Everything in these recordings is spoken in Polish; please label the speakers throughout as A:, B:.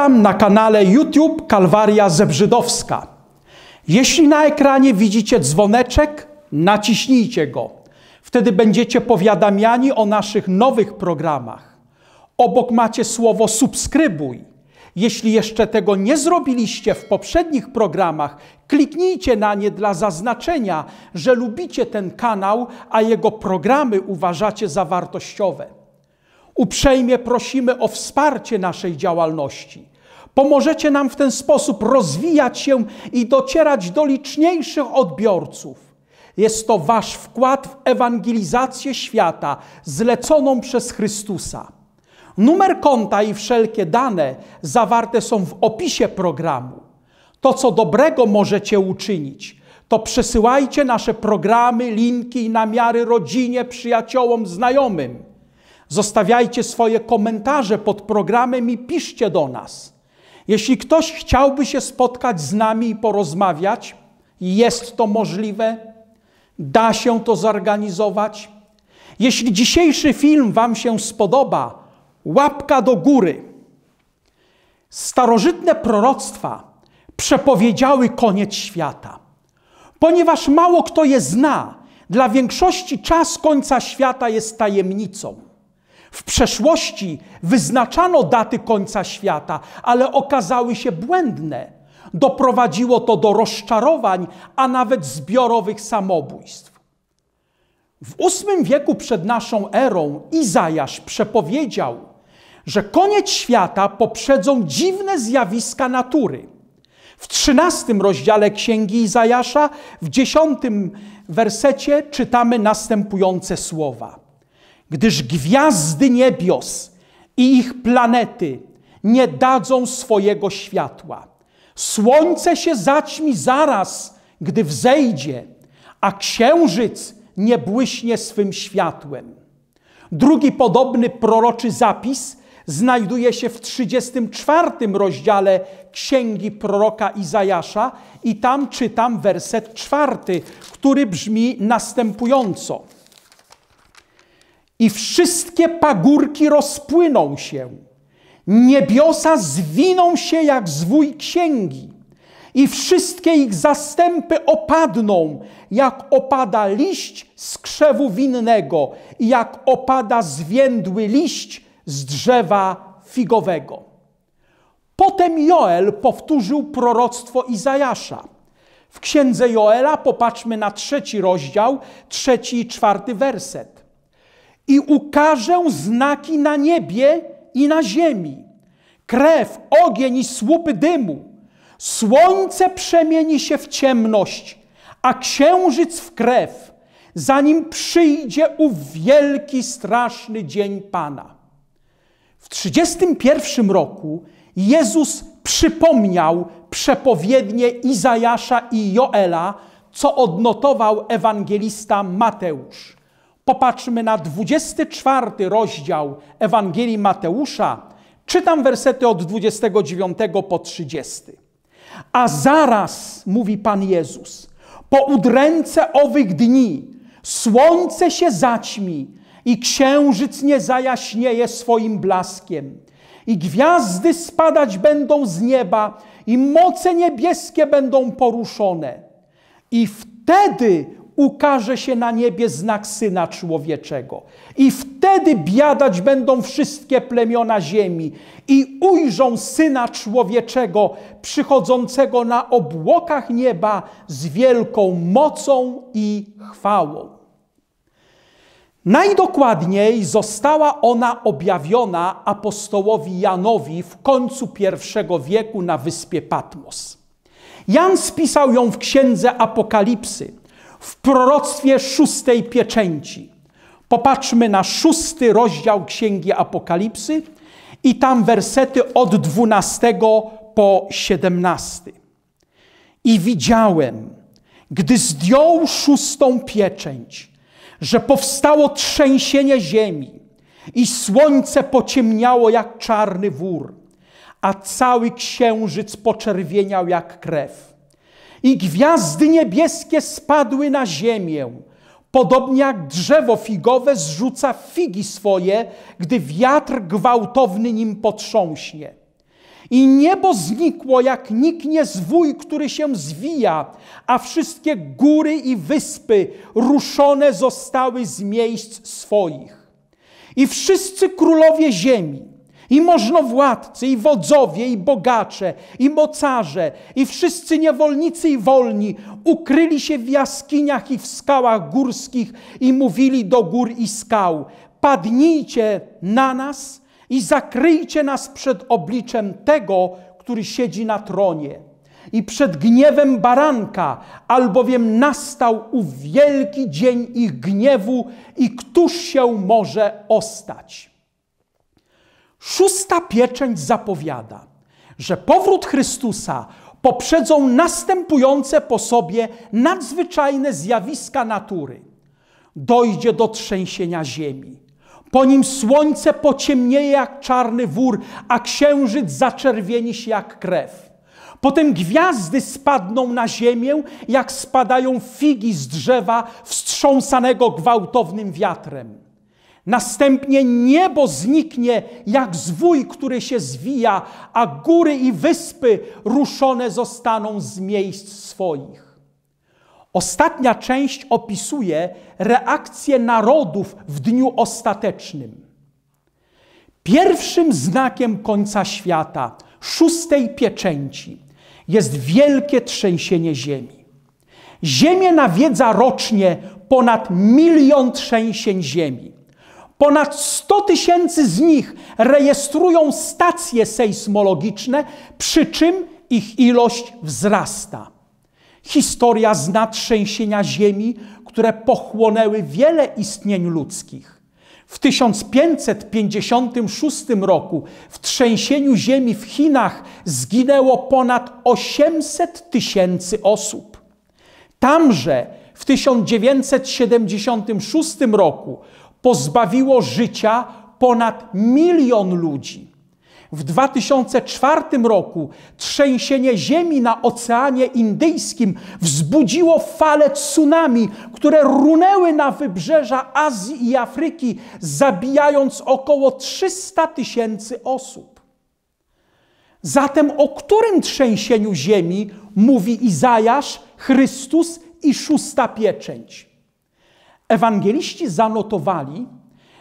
A: Witam na kanale YouTube Kalwaria Zebrzydowska. Jeśli na ekranie widzicie dzwoneczek, naciśnijcie go. Wtedy będziecie powiadamiani o naszych nowych programach. Obok macie słowo subskrybuj. Jeśli jeszcze tego nie zrobiliście w poprzednich programach, kliknijcie na nie dla zaznaczenia, że lubicie ten kanał, a jego programy uważacie za wartościowe. Uprzejmie prosimy o wsparcie naszej działalności. Pomożecie nam w ten sposób rozwijać się i docierać do liczniejszych odbiorców. Jest to wasz wkład w ewangelizację świata zleconą przez Chrystusa. Numer konta i wszelkie dane zawarte są w opisie programu. To, co dobrego możecie uczynić, to przesyłajcie nasze programy, linki i namiary rodzinie, przyjaciołom, znajomym. Zostawiajcie swoje komentarze pod programem i piszcie do nas. Jeśli ktoś chciałby się spotkać z nami i porozmawiać, jest to możliwe, da się to zorganizować. Jeśli dzisiejszy film Wam się spodoba, łapka do góry. Starożytne proroctwa przepowiedziały koniec świata. Ponieważ mało kto je zna, dla większości czas końca świata jest tajemnicą. W przeszłości wyznaczano daty końca świata, ale okazały się błędne. Doprowadziło to do rozczarowań, a nawet zbiorowych samobójstw. W VIII wieku przed naszą erą Izajasz przepowiedział, że koniec świata poprzedzą dziwne zjawiska natury. W trzynastym rozdziale Księgi Izajasza, w dziesiątym wersecie czytamy następujące słowa gdyż gwiazdy niebios i ich planety nie dadzą swojego światła. Słońce się zaćmi zaraz, gdy wzejdzie, a księżyc nie błyśnie swym światłem. Drugi podobny proroczy zapis znajduje się w 34 rozdziale Księgi proroka Izajasza i tam czytam werset czwarty, który brzmi następująco – i wszystkie pagórki rozpłyną się. Niebiosa zwiną się jak zwój księgi i wszystkie ich zastępy opadną, jak opada liść z krzewu winnego i jak opada zwiędły liść z drzewa figowego. Potem Joel powtórzył proroctwo Izajasza. W księdze Joela popatrzmy na trzeci rozdział, trzeci i czwarty werset. I ukażę znaki na niebie i na ziemi. Krew, ogień i słupy dymu. Słońce przemieni się w ciemność, a księżyc w krew, zanim przyjdzie ów wielki, straszny dzień Pana. W 31 roku Jezus przypomniał przepowiednie Izajasza i Joela, co odnotował ewangelista Mateusz. Popatrzmy na 24 rozdział Ewangelii Mateusza. Czytam wersety od 29 po 30. A zaraz, mówi Pan Jezus, po udręce owych dni słońce się zaćmi i księżyc nie zajaśnieje swoim blaskiem. I gwiazdy spadać będą z nieba i moce niebieskie będą poruszone. I wtedy ukaże się na niebie znak Syna Człowieczego. I wtedy biadać będą wszystkie plemiona ziemi i ujrzą Syna Człowieczego przychodzącego na obłokach nieba z wielką mocą i chwałą. Najdokładniej została ona objawiona apostołowi Janowi w końcu I wieku na wyspie Patmos. Jan spisał ją w księdze Apokalipsy – w proroctwie szóstej pieczęci. Popatrzmy na szósty rozdział Księgi Apokalipsy i tam wersety od 12 po 17. I widziałem, gdy zdjął szóstą pieczęć, że powstało trzęsienie ziemi i słońce pociemniało jak czarny wór, a cały księżyc poczerwieniał jak krew i gwiazdy niebieskie spadły na ziemię. Podobnie jak drzewo figowe zrzuca figi swoje, gdy wiatr gwałtowny nim potrząśnie. I niebo znikło, jak niknie zwój, który się zwija, a wszystkie góry i wyspy ruszone zostały z miejsc swoich. I wszyscy królowie ziemi, i możnowładcy, i wodzowie, i bogacze, i mocarze, i wszyscy niewolnicy i wolni ukryli się w jaskiniach i w skałach górskich i mówili do gór i skał: Padnijcie na nas i zakryjcie nas przed obliczem tego, który siedzi na tronie i przed gniewem baranka, albowiem nastał ów wielki dzień ich gniewu i któż się może ostać? Szósta pieczęć zapowiada, że powrót Chrystusa poprzedzą następujące po sobie nadzwyczajne zjawiska natury. Dojdzie do trzęsienia ziemi. Po nim słońce pociemnieje jak czarny wór, a księżyc zaczerwieni się jak krew. Potem gwiazdy spadną na ziemię, jak spadają figi z drzewa wstrząsanego gwałtownym wiatrem. Następnie niebo zniknie jak zwój, który się zwija, a góry i wyspy ruszone zostaną z miejsc swoich. Ostatnia część opisuje reakcję narodów w dniu ostatecznym. Pierwszym znakiem końca świata, szóstej pieczęci, jest wielkie trzęsienie ziemi. Ziemię nawiedza rocznie ponad milion trzęsień ziemi. Ponad 100 tysięcy z nich rejestrują stacje sejsmologiczne, przy czym ich ilość wzrasta. Historia zna trzęsienia ziemi, które pochłonęły wiele istnień ludzkich. W 1556 roku w trzęsieniu ziemi w Chinach zginęło ponad 800 tysięcy osób. Tamże w 1976 roku pozbawiło życia ponad milion ludzi. W 2004 roku trzęsienie ziemi na Oceanie Indyjskim wzbudziło fale tsunami, które runęły na wybrzeża Azji i Afryki, zabijając około 300 tysięcy osób. Zatem o którym trzęsieniu ziemi mówi Izajasz, Chrystus i szósta pieczęć? Ewangeliści zanotowali,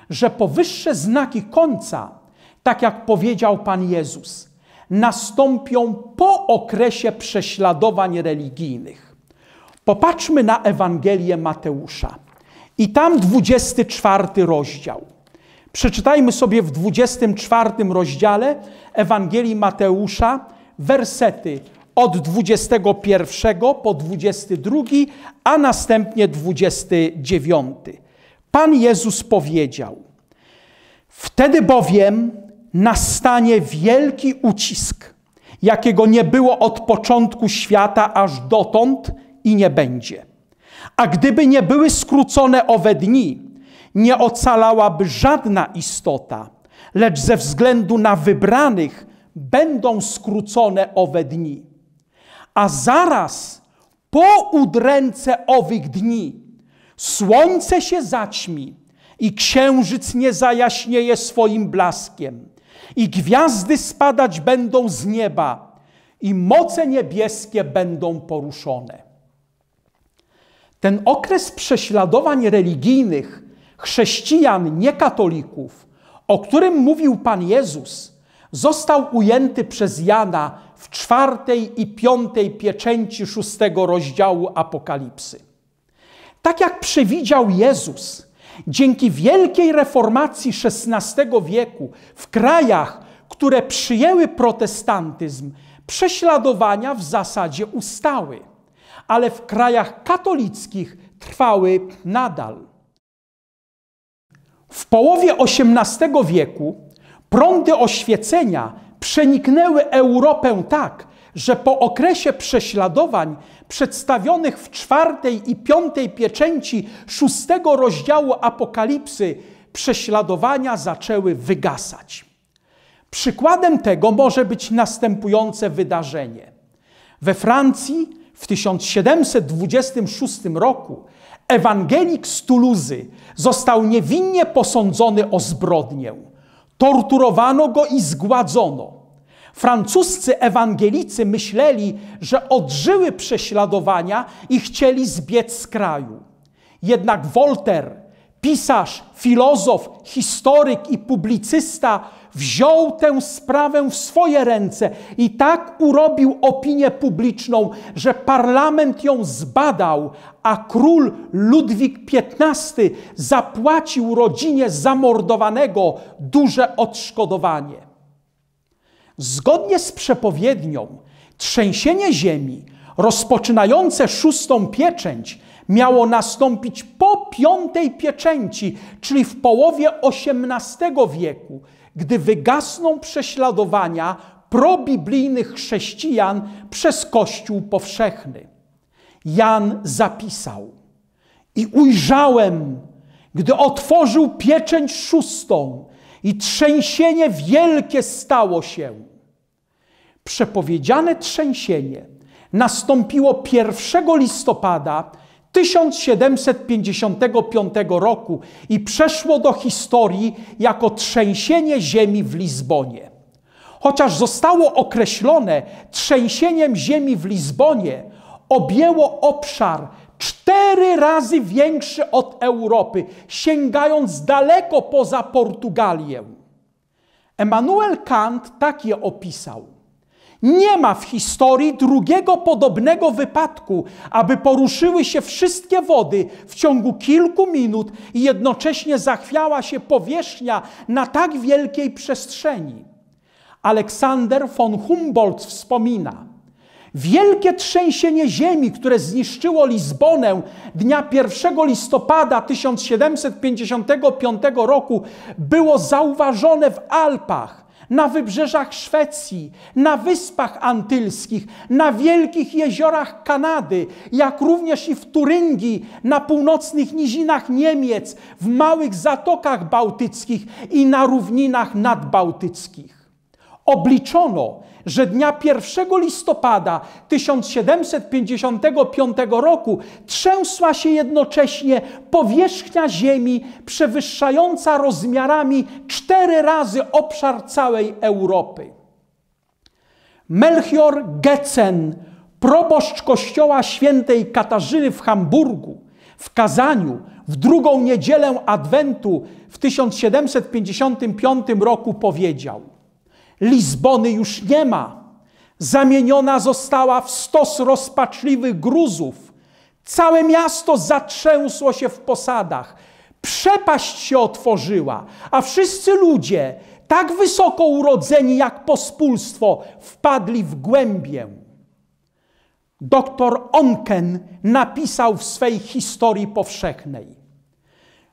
A: że powyższe znaki końca, tak jak powiedział Pan Jezus, nastąpią po okresie prześladowań religijnych. Popatrzmy na Ewangelię Mateusza. I tam 24 rozdział. Przeczytajmy sobie w 24 rozdziale Ewangelii Mateusza wersety od 21 po 22, a następnie 29. Pan Jezus powiedział: Wtedy bowiem nastanie wielki ucisk, jakiego nie było od początku świata aż dotąd i nie będzie. A gdyby nie były skrócone owe dni, nie ocalałaby żadna istota, lecz ze względu na wybranych będą skrócone owe dni a zaraz po udręce owych dni słońce się zaćmi i księżyc nie zajaśnieje swoim blaskiem i gwiazdy spadać będą z nieba i moce niebieskie będą poruszone. Ten okres prześladowań religijnych chrześcijan, niekatolików, o którym mówił Pan Jezus, został ujęty przez Jana w czwartej i piątej pieczęci szóstego rozdziału Apokalipsy. Tak jak przewidział Jezus, dzięki wielkiej reformacji XVI wieku w krajach, które przyjęły protestantyzm, prześladowania w zasadzie ustały, ale w krajach katolickich trwały nadal. W połowie XVIII wieku prądy oświecenia przeniknęły Europę tak, że po okresie prześladowań przedstawionych w czwartej i piątej pieczęci szóstego rozdziału Apokalipsy prześladowania zaczęły wygasać. Przykładem tego może być następujące wydarzenie. We Francji w 1726 roku ewangelik z Tuluzy został niewinnie posądzony o zbrodnię. Torturowano go i zgładzono. Francuscy ewangelicy myśleli, że odżyły prześladowania i chcieli zbiec z kraju. Jednak Voltaire, pisarz, filozof, historyk i publicysta wziął tę sprawę w swoje ręce i tak urobił opinię publiczną, że parlament ją zbadał, a król Ludwik XV zapłacił rodzinie zamordowanego duże odszkodowanie. Zgodnie z przepowiednią, trzęsienie ziemi rozpoczynające szóstą pieczęć miało nastąpić po piątej pieczęci, czyli w połowie XVIII wieku – gdy wygasną prześladowania probiblijnych chrześcijan przez Kościół powszechny. Jan zapisał: I ujrzałem, gdy otworzył pieczęć szóstą, i trzęsienie wielkie stało się. Przepowiedziane trzęsienie nastąpiło 1 listopada 1755 roku i przeszło do historii jako trzęsienie ziemi w Lizbonie. Chociaż zostało określone trzęsieniem ziemi w Lizbonie, objęło obszar cztery razy większy od Europy, sięgając daleko poza Portugalię. Emanuel Kant tak je opisał. Nie ma w historii drugiego podobnego wypadku, aby poruszyły się wszystkie wody w ciągu kilku minut i jednocześnie zachwiała się powierzchnia na tak wielkiej przestrzeni. Aleksander von Humboldt wspomina: Wielkie trzęsienie ziemi, które zniszczyło Lizbonę dnia 1 listopada 1755 roku, było zauważone w Alpach na wybrzeżach Szwecji, na wyspach antylskich, na wielkich jeziorach Kanady, jak również i w Turyngii, na północnych nizinach Niemiec, w małych zatokach bałtyckich i na równinach nadbałtyckich. Obliczono, że dnia 1 listopada 1755 roku trzęsła się jednocześnie powierzchnia Ziemi przewyższająca rozmiarami cztery razy obszar całej Europy. Melchior Getzen, proboszcz kościoła świętej Katarzyny w Hamburgu, w Kazaniu, w drugą niedzielę Adwentu w 1755 roku powiedział – Lizbony już nie ma. Zamieniona została w stos rozpaczliwych gruzów. Całe miasto zatrzęsło się w posadach. Przepaść się otworzyła, a wszyscy ludzie, tak wysoko urodzeni jak pospólstwo, wpadli w głębię. Doktor Onken napisał w swej historii powszechnej.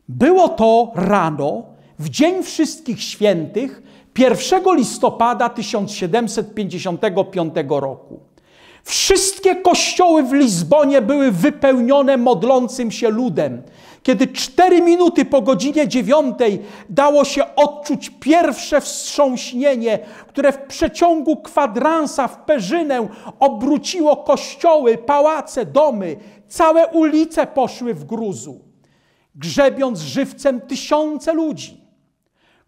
A: Było to rano, w Dzień Wszystkich Świętych, 1 listopada 1755 roku. Wszystkie kościoły w Lizbonie były wypełnione modlącym się ludem. Kiedy cztery minuty po godzinie dziewiątej dało się odczuć pierwsze wstrząśnienie, które w przeciągu kwadransa w Perzynę obróciło kościoły, pałace, domy, całe ulice poszły w gruzu, grzebiąc żywcem tysiące ludzi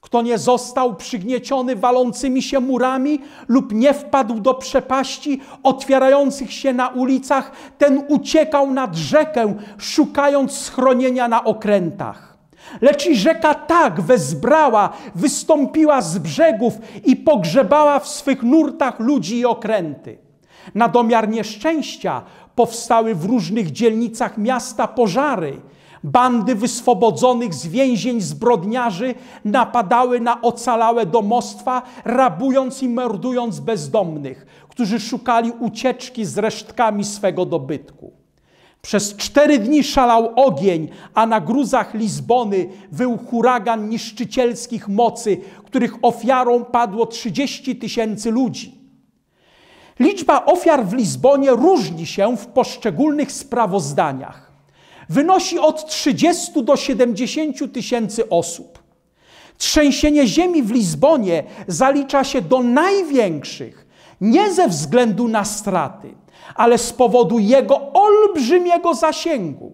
A: kto nie został przygnieciony walącymi się murami lub nie wpadł do przepaści otwierających się na ulicach, ten uciekał nad rzekę, szukając schronienia na okrętach. Lecz i rzeka tak wezbrała, wystąpiła z brzegów i pogrzebała w swych nurtach ludzi i okręty. Na domiar nieszczęścia powstały w różnych dzielnicach miasta pożary – Bandy wyswobodzonych z więzień zbrodniarzy napadały na ocalałe domostwa, rabując i mordując bezdomnych, którzy szukali ucieczki z resztkami swego dobytku. Przez cztery dni szalał ogień, a na gruzach Lizbony wył huragan niszczycielskich mocy, których ofiarą padło 30 tysięcy ludzi. Liczba ofiar w Lizbonie różni się w poszczególnych sprawozdaniach wynosi od 30 do 70 tysięcy osób. Trzęsienie ziemi w Lizbonie zalicza się do największych, nie ze względu na straty, ale z powodu jego olbrzymiego zasięgu.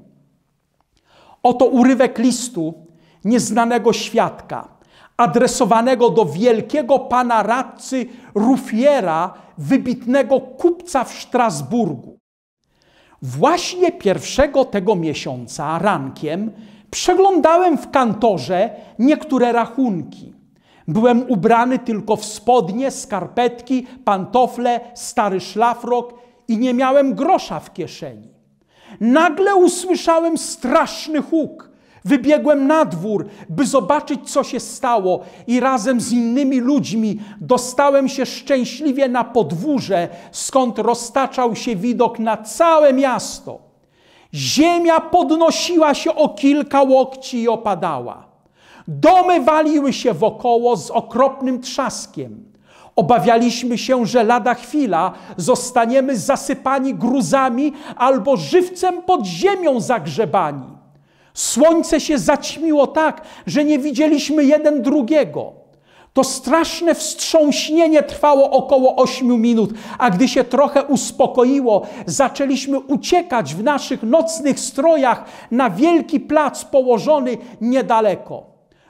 A: Oto urywek listu nieznanego świadka, adresowanego do wielkiego pana radcy Rufiera, wybitnego kupca w Strasburgu. Właśnie pierwszego tego miesiąca rankiem przeglądałem w kantorze niektóre rachunki. Byłem ubrany tylko w spodnie, skarpetki, pantofle, stary szlafrok i nie miałem grosza w kieszeni. Nagle usłyszałem straszny huk. Wybiegłem na dwór, by zobaczyć, co się stało, i razem z innymi ludźmi dostałem się szczęśliwie na podwórze, skąd roztaczał się widok na całe miasto. Ziemia podnosiła się o kilka łokci i opadała. Domy waliły się wokoło z okropnym trzaskiem. Obawialiśmy się, że lada chwila zostaniemy zasypani gruzami albo żywcem pod ziemią zagrzebani. Słońce się zaćmiło tak, że nie widzieliśmy jeden drugiego. To straszne wstrząśnienie trwało około 8 minut, a gdy się trochę uspokoiło, zaczęliśmy uciekać w naszych nocnych strojach na wielki plac położony niedaleko,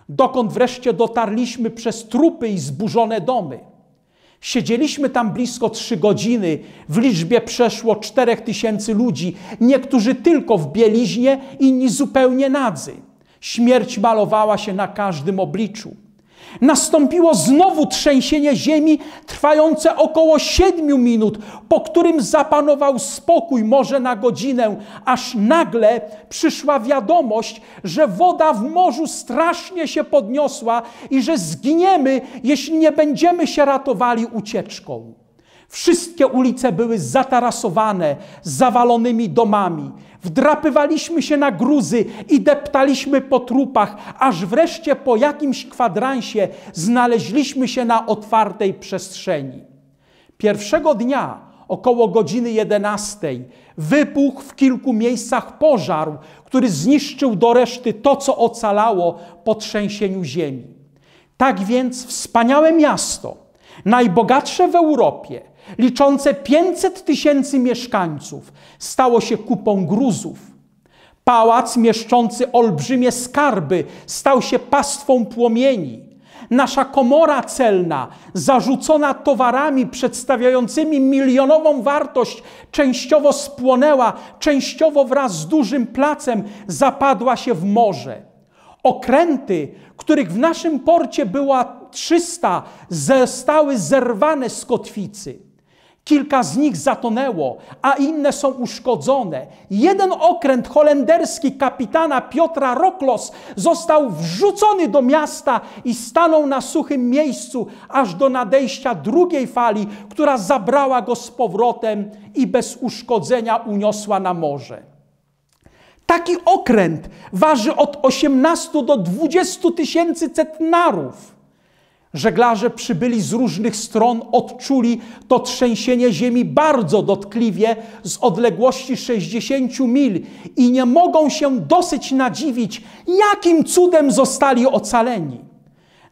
A: dokąd wreszcie dotarliśmy przez trupy i zburzone domy. Siedzieliśmy tam blisko trzy godziny, w liczbie przeszło czterech tysięcy ludzi, niektórzy tylko w bieliźnie, inni zupełnie nadzy. Śmierć malowała się na każdym obliczu nastąpiło znowu trzęsienie ziemi trwające około siedmiu minut, po którym zapanował spokój, może na godzinę, aż nagle przyszła wiadomość, że woda w morzu strasznie się podniosła i że zginiemy, jeśli nie będziemy się ratowali ucieczką. Wszystkie ulice były zatarasowane zawalonymi domami. Wdrapywaliśmy się na gruzy i deptaliśmy po trupach, aż wreszcie po jakimś kwadransie znaleźliśmy się na otwartej przestrzeni. Pierwszego dnia, około godziny 11, wybuchł w kilku miejscach pożar, który zniszczył do reszty to, co ocalało po trzęsieniu ziemi. Tak więc wspaniałe miasto, najbogatsze w Europie, liczące 500 tysięcy mieszkańców, stało się kupą gruzów. Pałac mieszczący olbrzymie skarby stał się pastwą płomieni. Nasza komora celna, zarzucona towarami przedstawiającymi milionową wartość, częściowo spłonęła, częściowo wraz z dużym placem zapadła się w morze. Okręty, których w naszym porcie była 300, zostały zerwane z kotwicy. Kilka z nich zatonęło, a inne są uszkodzone. Jeden okręt holenderski kapitana Piotra Roklos został wrzucony do miasta i stanął na suchym miejscu aż do nadejścia drugiej fali, która zabrała go z powrotem i bez uszkodzenia uniosła na morze. Taki okręt waży od 18 do 20 tysięcy centnarów. Żeglarze przybyli z różnych stron, odczuli to trzęsienie ziemi bardzo dotkliwie z odległości 60 mil i nie mogą się dosyć nadziwić, jakim cudem zostali ocaleni.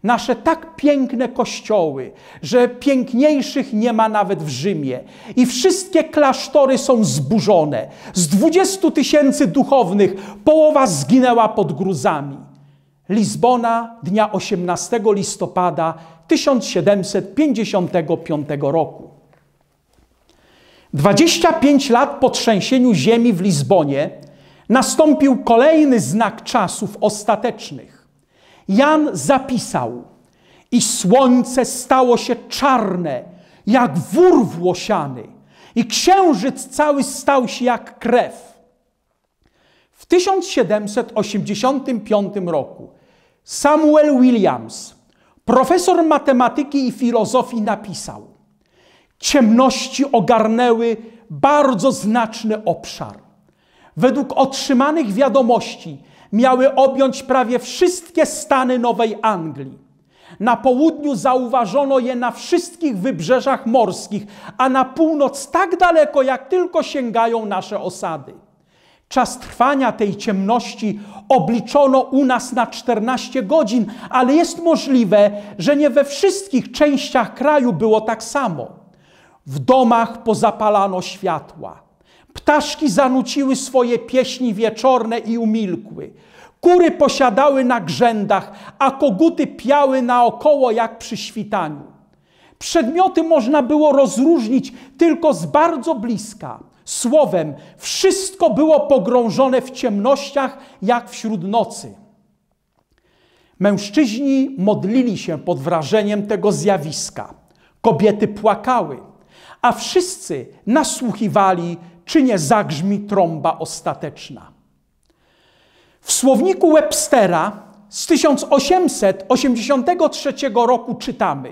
A: Nasze tak piękne kościoły, że piękniejszych nie ma nawet w Rzymie, i wszystkie klasztory są zburzone. Z 20 tysięcy duchownych połowa zginęła pod gruzami. Lizbona dnia 18 listopada 1755 roku. 25 lat po trzęsieniu ziemi w Lizbonie nastąpił kolejny znak czasów ostatecznych. Jan zapisał: I słońce stało się czarne, jak wór włosiany, i księżyc cały stał się jak krew. W 1785 roku Samuel Williams, profesor matematyki i filozofii, napisał: Ciemności ogarnęły bardzo znaczny obszar. Według otrzymanych wiadomości miały objąć prawie wszystkie stany Nowej Anglii. Na południu zauważono je na wszystkich wybrzeżach morskich, a na północ tak daleko, jak tylko sięgają nasze osady. Czas trwania tej ciemności obliczono u nas na 14 godzin, ale jest możliwe, że nie we wszystkich częściach kraju było tak samo. W domach pozapalano światła. Ptaszki zanuciły swoje pieśni wieczorne i umilkły. Kury posiadały na grzędach, a koguty piały naokoło jak przy świtaniu. Przedmioty można było rozróżnić tylko z bardzo bliska. Słowem, wszystko było pogrążone w ciemnościach, jak wśród nocy. Mężczyźni modlili się pod wrażeniem tego zjawiska. Kobiety płakały, a wszyscy nasłuchiwali, czy nie zagrzmi trąba ostateczna. W słowniku Webstera z 1883 roku czytamy: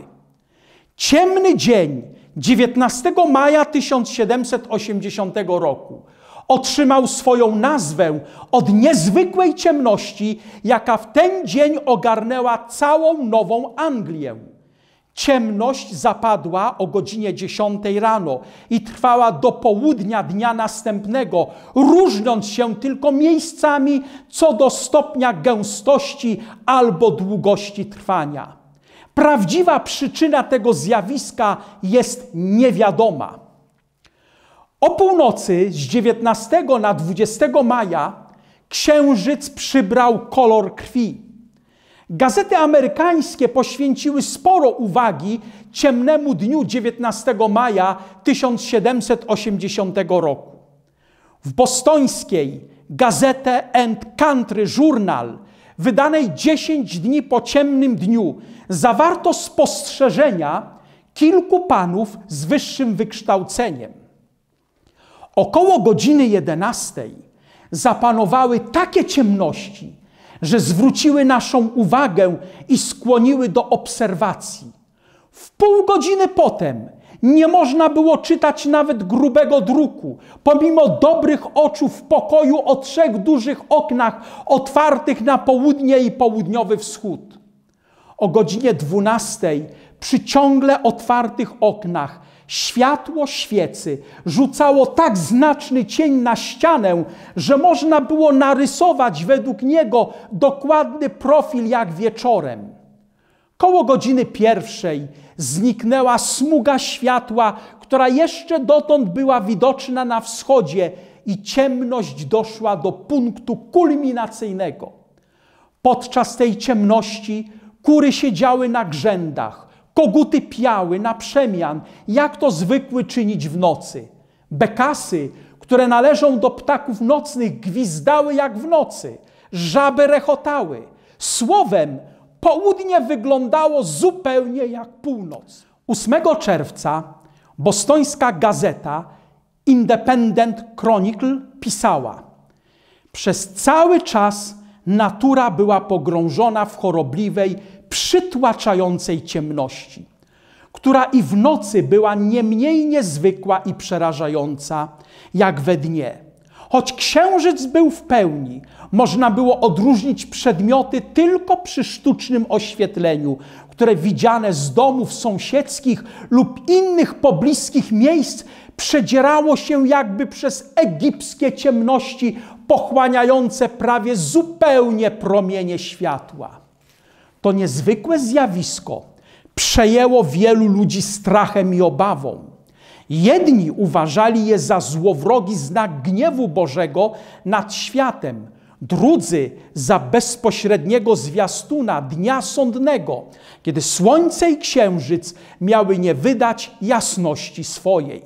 A: Ciemny dzień 19 maja 1780 roku otrzymał swoją nazwę od niezwykłej ciemności, jaka w ten dzień ogarnęła całą Nową Anglię. Ciemność zapadła o godzinie 10 rano i trwała do południa dnia następnego, różniąc się tylko miejscami co do stopnia gęstości albo długości trwania. Prawdziwa przyczyna tego zjawiska jest niewiadoma. O północy z 19 na 20 maja księżyc przybrał kolor krwi. Gazety amerykańskie poświęciły sporo uwagi ciemnemu dniu 19 maja 1780 roku. W bostońskiej Gazetę and Country Journal wydanej 10 dni po ciemnym dniu, zawarto spostrzeżenia kilku panów z wyższym wykształceniem. Około godziny 11 zapanowały takie ciemności, że zwróciły naszą uwagę i skłoniły do obserwacji. W pół godziny potem nie można było czytać nawet grubego druku. Pomimo dobrych oczu w pokoju o trzech dużych oknach otwartych na południe i południowy wschód. O godzinie dwunastej przy ciągle otwartych oknach światło świecy rzucało tak znaczny cień na ścianę, że można było narysować według niego dokładny profil jak wieczorem. Koło godziny pierwszej zniknęła smuga światła, która jeszcze dotąd była widoczna na wschodzie, i ciemność doszła do punktu kulminacyjnego. Podczas tej ciemności kury siedziały na grzędach, koguty piały na przemian, jak to zwykły czynić w nocy. Bekasy, które należą do ptaków nocnych, gwizdały jak w nocy, żaby rechotały. Słowem, południe wyglądało zupełnie jak północ. 8 czerwca bostońska gazeta Independent Chronicle pisała: Przez cały czas natura była pogrążona w chorobliwej, przytłaczającej ciemności, która i w nocy była nie mniej niezwykła i przerażająca, jak we dnie Choć księżyc był w pełni, można było odróżnić przedmioty tylko przy sztucznym oświetleniu, które widziane z domów sąsiedzkich lub innych pobliskich miejsc przedzierało się jakby przez egipskie ciemności pochłaniające prawie zupełnie promienie światła. To niezwykłe zjawisko przejęło wielu ludzi strachem i obawą. Jedni uważali je za złowrogi znak gniewu Bożego nad światem, drudzy za bezpośredniego zwiastuna dnia sądnego, kiedy słońce i księżyc miały nie wydać jasności swojej.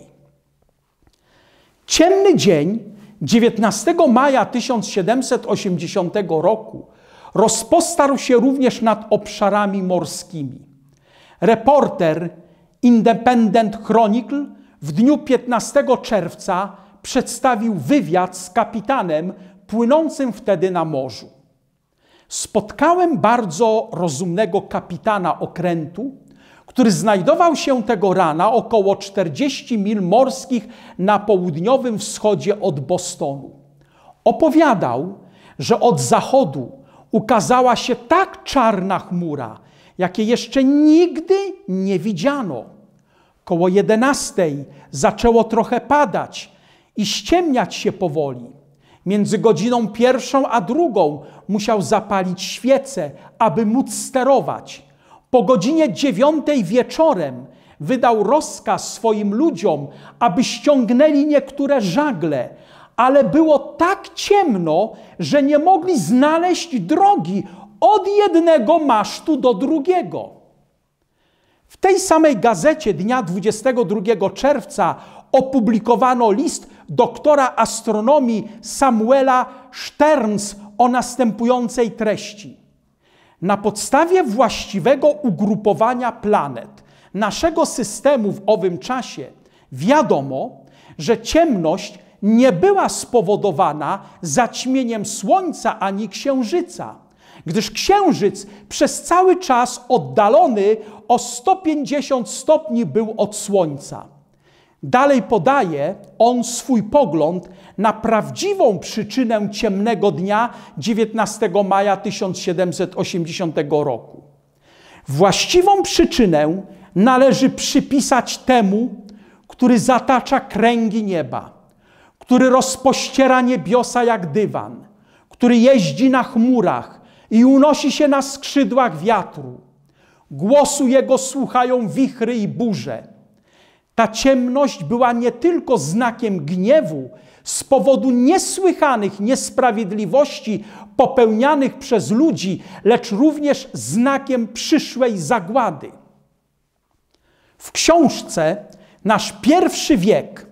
A: Ciemny dzień 19 maja 1780 roku rozpostarł się również nad obszarami morskimi. Reporter Independent Chronicle w dniu 15 czerwca przedstawił wywiad z kapitanem płynącym wtedy na morzu. Spotkałem bardzo rozumnego kapitana okrętu, który znajdował się tego rana około 40 mil morskich na południowym wschodzie od Bostonu. Opowiadał, że od zachodu ukazała się tak czarna chmura, jakie jeszcze nigdy nie widziano koło jedenastej zaczęło trochę padać i ściemniać się powoli. Między godziną pierwszą a drugą musiał zapalić świece, aby móc sterować. Po godzinie dziewiątej wieczorem wydał rozkaz swoim ludziom, aby ściągnęli niektóre żagle, ale było tak ciemno, że nie mogli znaleźć drogi od jednego masztu do drugiego. W tej samej gazecie dnia 22 czerwca opublikowano list doktora astronomii Samuela Sterns o następującej treści. Na podstawie właściwego ugrupowania planet naszego systemu w owym czasie wiadomo, że ciemność nie była spowodowana zaćmieniem Słońca ani Księżyca, gdyż Księżyc przez cały czas oddalony o 150 stopni był od Słońca. Dalej podaje on swój pogląd na prawdziwą przyczynę ciemnego dnia 19 maja 1780 roku. Właściwą przyczynę należy przypisać temu, który zatacza kręgi nieba, który rozpościera niebiosa jak dywan, który jeździ na chmurach i unosi się na skrzydłach wiatru Głosu Jego słuchają wichry i burze. Ta ciemność była nie tylko znakiem gniewu z powodu niesłychanych niesprawiedliwości popełnianych przez ludzi, lecz również znakiem przyszłej zagłady. W książce Nasz pierwszy wiek,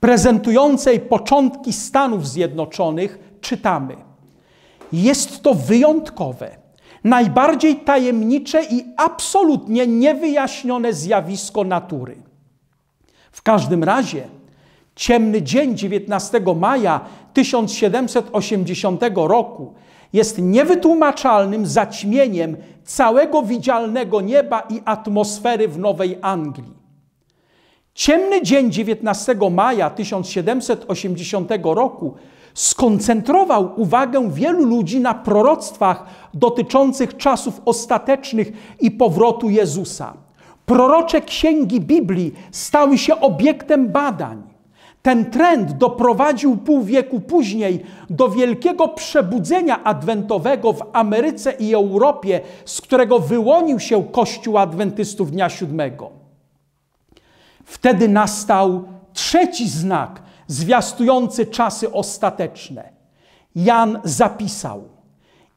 A: prezentującej początki Stanów Zjednoczonych, czytamy: Jest to wyjątkowe najbardziej tajemnicze i absolutnie niewyjaśnione zjawisko natury. W każdym razie, ciemny dzień 19 maja 1780 roku jest niewytłumaczalnym zaćmieniem całego widzialnego nieba i atmosfery w Nowej Anglii. Ciemny dzień 19 maja 1780 roku skoncentrował uwagę wielu ludzi na proroctwach dotyczących czasów ostatecznych i powrotu Jezusa. Prorocze księgi Biblii stały się obiektem badań. Ten trend doprowadził pół wieku później do wielkiego przebudzenia adwentowego w Ameryce i Europie, z którego wyłonił się Kościół Adwentystów Dnia Siódmego. Wtedy nastał trzeci znak zwiastujący czasy ostateczne, Jan zapisał: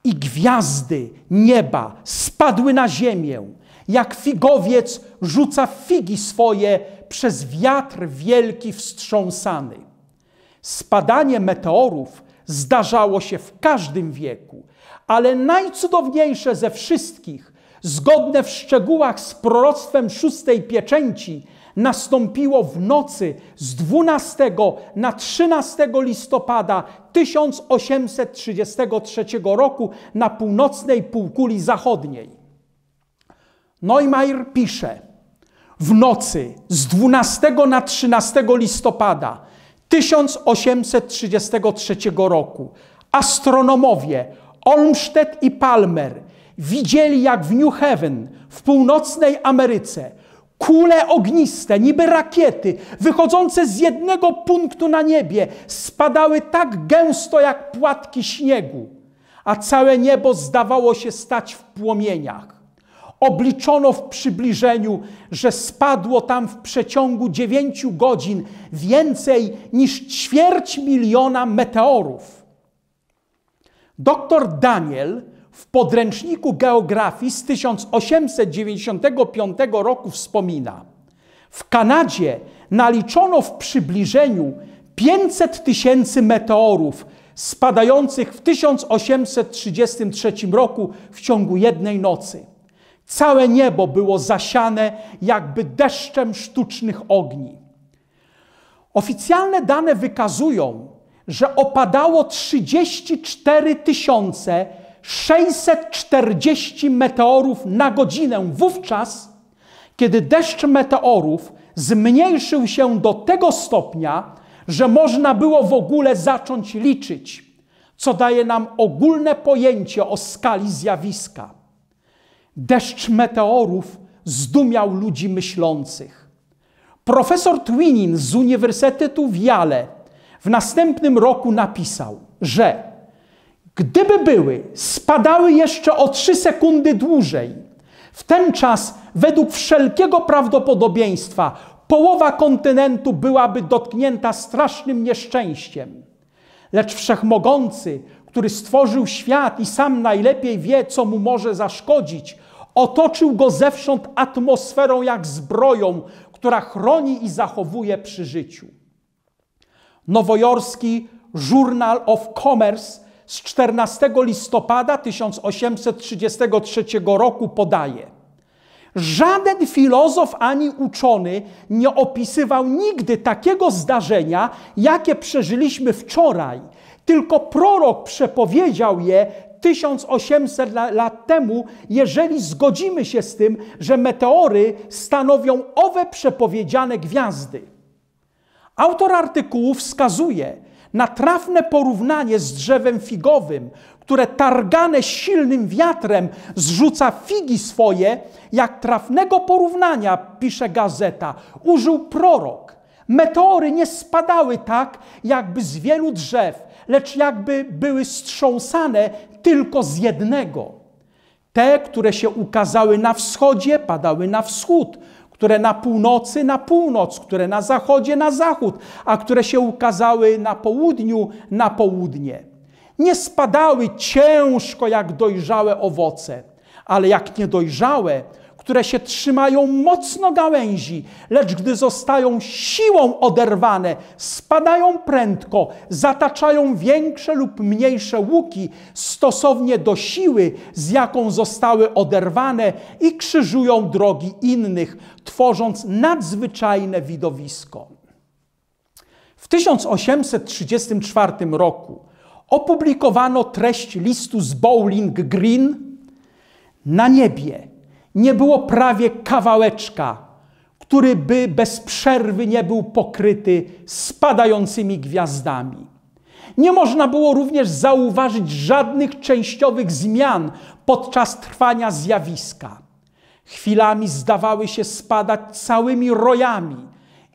A: I gwiazdy nieba spadły na ziemię, jak figowiec rzuca figi swoje przez wiatr wielki wstrząsany. Spadanie meteorów zdarzało się w każdym wieku, ale najcudowniejsze ze wszystkich, zgodne w szczegółach z proroctwem szóstej pieczęci, nastąpiło w nocy z 12 na 13 listopada 1833 roku na północnej półkuli zachodniej. Neumayr pisze, w nocy z 12 na 13 listopada 1833 roku astronomowie Olmsted i Palmer widzieli, jak w New Haven w północnej Ameryce Kule ogniste, niby rakiety, wychodzące z jednego punktu na niebie, spadały tak gęsto jak płatki śniegu, a całe niebo zdawało się stać w płomieniach. Obliczono w przybliżeniu, że spadło tam w przeciągu dziewięciu godzin więcej niż ćwierć miliona meteorów. Doktor Daniel w podręczniku geografii z 1895 roku wspomina: W Kanadzie naliczono w przybliżeniu 500 tysięcy meteorów spadających w 1833 roku w ciągu jednej nocy. Całe niebo było zasiane jakby deszczem sztucznych ogni. Oficjalne dane wykazują, że opadało 34 tysiące 640 meteorów na godzinę wówczas, kiedy deszcz meteorów zmniejszył się do tego stopnia, że można było w ogóle zacząć liczyć, co daje nam ogólne pojęcie o skali zjawiska. Deszcz meteorów zdumiał ludzi myślących. Profesor Twinin z Uniwersytetu w Yale w następnym roku napisał, że Gdyby były, spadały jeszcze o 3 sekundy dłużej. W ten czas, według wszelkiego prawdopodobieństwa, połowa kontynentu byłaby dotknięta strasznym nieszczęściem. Lecz wszechmogący, który stworzył świat i sam najlepiej wie, co mu może zaszkodzić, otoczył go zewsząd atmosferą jak zbroją, która chroni i zachowuje przy życiu. Nowojorski Journal of Commerce z 14 listopada 1833 roku podaje. Żaden filozof ani uczony nie opisywał nigdy takiego zdarzenia, jakie przeżyliśmy wczoraj, tylko prorok przepowiedział je 1800 lat temu, jeżeli zgodzimy się z tym, że meteory stanowią owe przepowiedziane gwiazdy. Autor artykułu wskazuje, na trafne porównanie z drzewem figowym, które targane silnym wiatrem zrzuca figi swoje, jak trafnego porównania, pisze gazeta, użył prorok. Meteory nie spadały tak, jakby z wielu drzew, lecz jakby były strząsane tylko z jednego. Te, które się ukazały na wschodzie, padały na wschód, które na północy na północ, które na zachodzie na zachód, a które się ukazały na południu na południe. Nie spadały ciężko jak dojrzałe owoce, ale jak niedojrzałe, które się trzymają mocno gałęzi, lecz gdy zostają siłą oderwane, spadają prędko, zataczają większe lub mniejsze łuki stosownie do siły, z jaką zostały oderwane i krzyżują drogi innych, tworząc nadzwyczajne widowisko. W 1834 roku opublikowano treść listu z Bowling Green na niebie nie było prawie kawałeczka, który by bez przerwy nie był pokryty spadającymi gwiazdami. Nie można było również zauważyć żadnych częściowych zmian podczas trwania zjawiska. Chwilami zdawały się spadać całymi rojami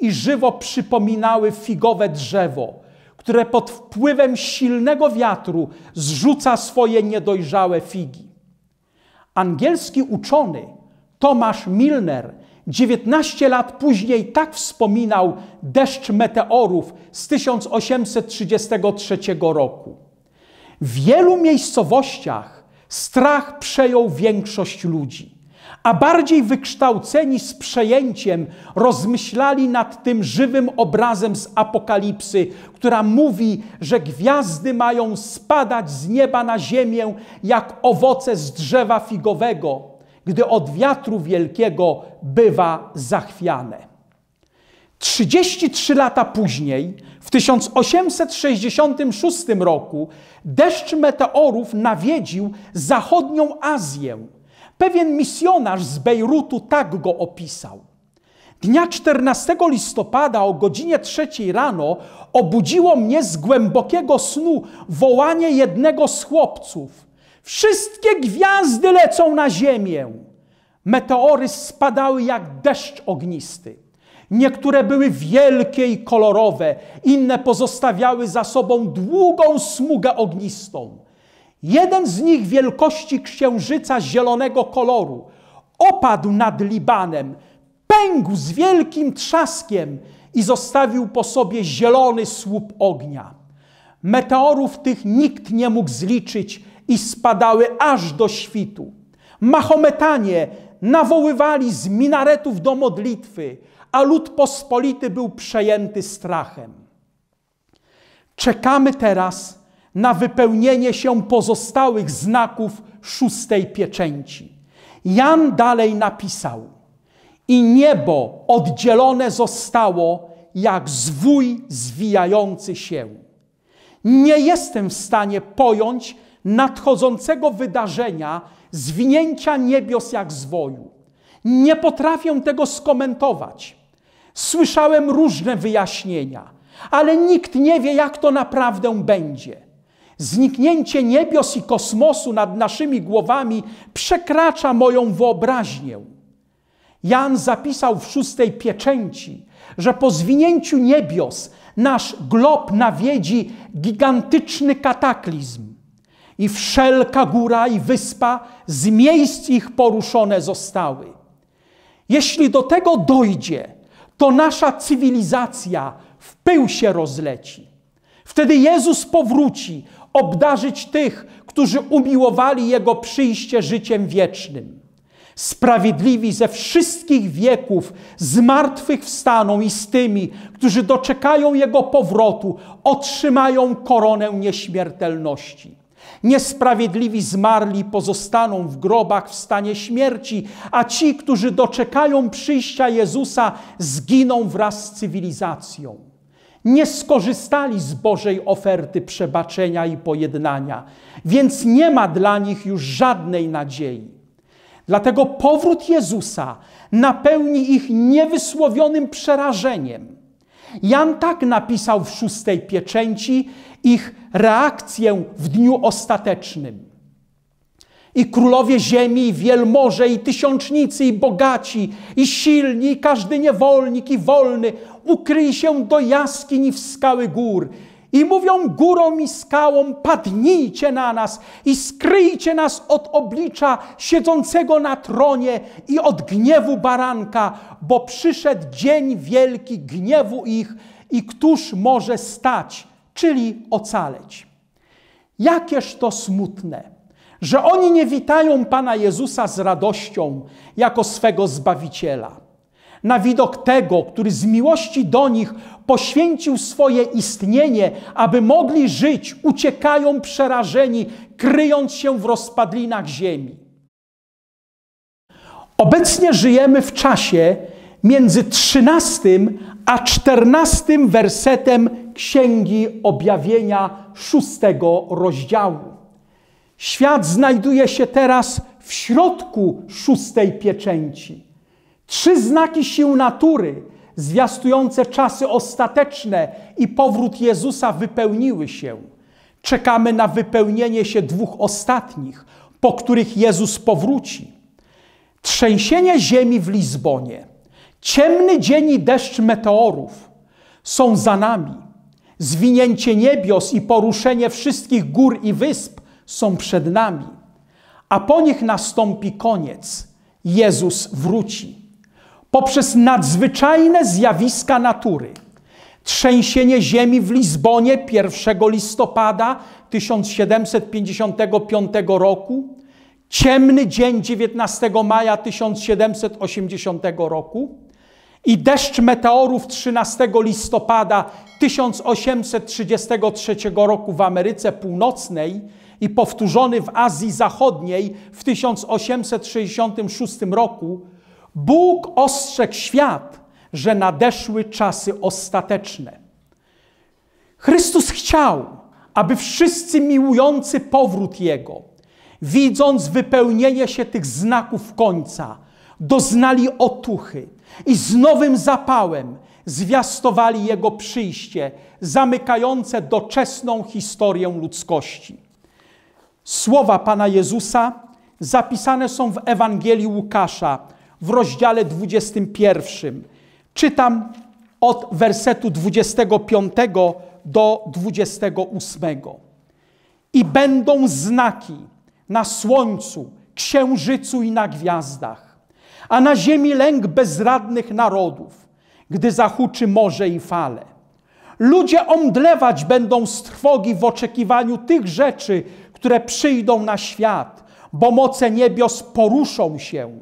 A: i żywo przypominały figowe drzewo, które pod wpływem silnego wiatru zrzuca swoje niedojrzałe figi. Angielski uczony Tomasz Milner 19 lat później tak wspominał deszcz meteorów z 1833 roku. W wielu miejscowościach strach przejął większość ludzi a bardziej wykształceni z przejęciem rozmyślali nad tym żywym obrazem z Apokalipsy, która mówi, że gwiazdy mają spadać z nieba na ziemię jak owoce z drzewa figowego, gdy od wiatru wielkiego bywa zachwiane. 33 lata później, w 1866 roku, deszcz meteorów nawiedził zachodnią Azję – Pewien misjonarz z Bejrutu tak go opisał. Dnia 14 listopada o godzinie 3 rano obudziło mnie z głębokiego snu wołanie jednego z chłopców. Wszystkie gwiazdy lecą na ziemię. Meteory spadały jak deszcz ognisty. Niektóre były wielkie i kolorowe, inne pozostawiały za sobą długą smugę ognistą. Jeden z nich wielkości księżyca zielonego koloru opadł nad Libanem, pękł z wielkim trzaskiem i zostawił po sobie zielony słup ognia. Meteorów tych nikt nie mógł zliczyć i spadały aż do świtu. Mahometanie nawoływali z minaretów do modlitwy, a lud pospolity był przejęty strachem. Czekamy teraz na wypełnienie się pozostałych znaków szóstej pieczęci. Jan dalej napisał: I niebo oddzielone zostało jak zwój zwijający się. Nie jestem w stanie pojąć nadchodzącego wydarzenia zwinięcia niebios jak zwoju. Nie potrafię tego skomentować. Słyszałem różne wyjaśnienia, ale nikt nie wie, jak to naprawdę będzie. Zniknięcie niebios i kosmosu nad naszymi głowami przekracza moją wyobraźnię. Jan zapisał w szóstej pieczęci, że po zwinięciu niebios nasz glob nawiedzi gigantyczny kataklizm i wszelka góra i wyspa z miejsc ich poruszone zostały. Jeśli do tego dojdzie, to nasza cywilizacja w pył się rozleci. Wtedy Jezus powróci, obdarzyć tych, którzy umiłowali Jego przyjście życiem wiecznym. Sprawiedliwi ze wszystkich wieków wstaną i z tymi, którzy doczekają Jego powrotu, otrzymają koronę nieśmiertelności. Niesprawiedliwi zmarli pozostaną w grobach w stanie śmierci, a ci, którzy doczekają przyjścia Jezusa, zginą wraz z cywilizacją nie skorzystali z Bożej oferty przebaczenia i pojednania, więc nie ma dla nich już żadnej nadziei. Dlatego powrót Jezusa napełni ich niewysłowionym przerażeniem. Jan tak napisał w szóstej pieczęci ich reakcję w dniu ostatecznym i królowie ziemi, i wielmoże, i tysiącznicy, i bogaci, i silni, i każdy niewolnik, i wolny, ukryj się do jaskini w skały gór. I mówią górą i skałom, padnijcie na nas i skryjcie nas od oblicza siedzącego na tronie i od gniewu baranka, bo przyszedł dzień wielki gniewu ich i któż może stać, czyli ocaleć. Jakież to smutne że oni nie witają Pana Jezusa z radością jako swego Zbawiciela. Na widok tego, który z miłości do nich poświęcił swoje istnienie, aby mogli żyć, uciekają przerażeni, kryjąc się w rozpadlinach ziemi. Obecnie żyjemy w czasie między 13 a 14 wersetem Księgi Objawienia szóstego rozdziału. Świat znajduje się teraz w środku szóstej pieczęci. Trzy znaki sił natury, zwiastujące czasy ostateczne i powrót Jezusa, wypełniły się. Czekamy na wypełnienie się dwóch ostatnich, po których Jezus powróci. Trzęsienie ziemi w Lizbonie, ciemny dzień i deszcz meteorów są za nami. Zwinięcie niebios i poruszenie wszystkich gór i wysp są przed nami, a po nich nastąpi koniec. Jezus wróci. Poprzez nadzwyczajne zjawiska natury, trzęsienie ziemi w Lizbonie 1 listopada 1755 roku, ciemny dzień 19 maja 1780 roku i deszcz meteorów 13 listopada 1833 roku w Ameryce Północnej i powtórzony w Azji Zachodniej w 1866 roku, Bóg ostrzegł świat, że nadeszły czasy ostateczne. Chrystus chciał, aby wszyscy miłujący powrót Jego, widząc wypełnienie się tych znaków końca, doznali otuchy i z nowym zapałem zwiastowali Jego przyjście, zamykające doczesną historię ludzkości. Słowa Pana Jezusa zapisane są w Ewangelii Łukasza w rozdziale 21. Czytam od wersetu 25 do 28. I będą znaki na słońcu, księżycu i na gwiazdach, a na ziemi lęk bezradnych narodów, gdy zahuczy morze i fale. Ludzie omdlewać będą z trwogi w oczekiwaniu tych rzeczy, które przyjdą na świat, bo moce niebios poruszą się.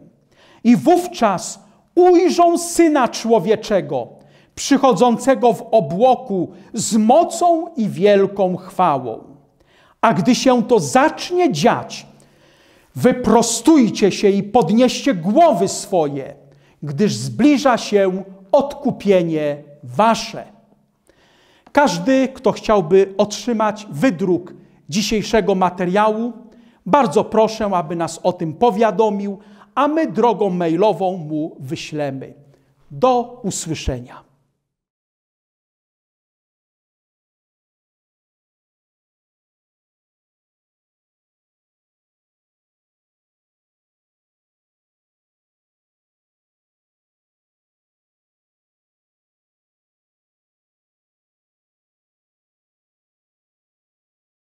A: I wówczas ujrzą Syna Człowieczego, przychodzącego w obłoku z mocą i wielką chwałą. A gdy się to zacznie dziać, wyprostujcie się i podnieście głowy swoje, gdyż zbliża się odkupienie wasze. Każdy, kto chciałby otrzymać wydruk dzisiejszego materiału, bardzo proszę, aby nas o tym powiadomił, a my drogą mailową mu wyślemy. Do usłyszenia.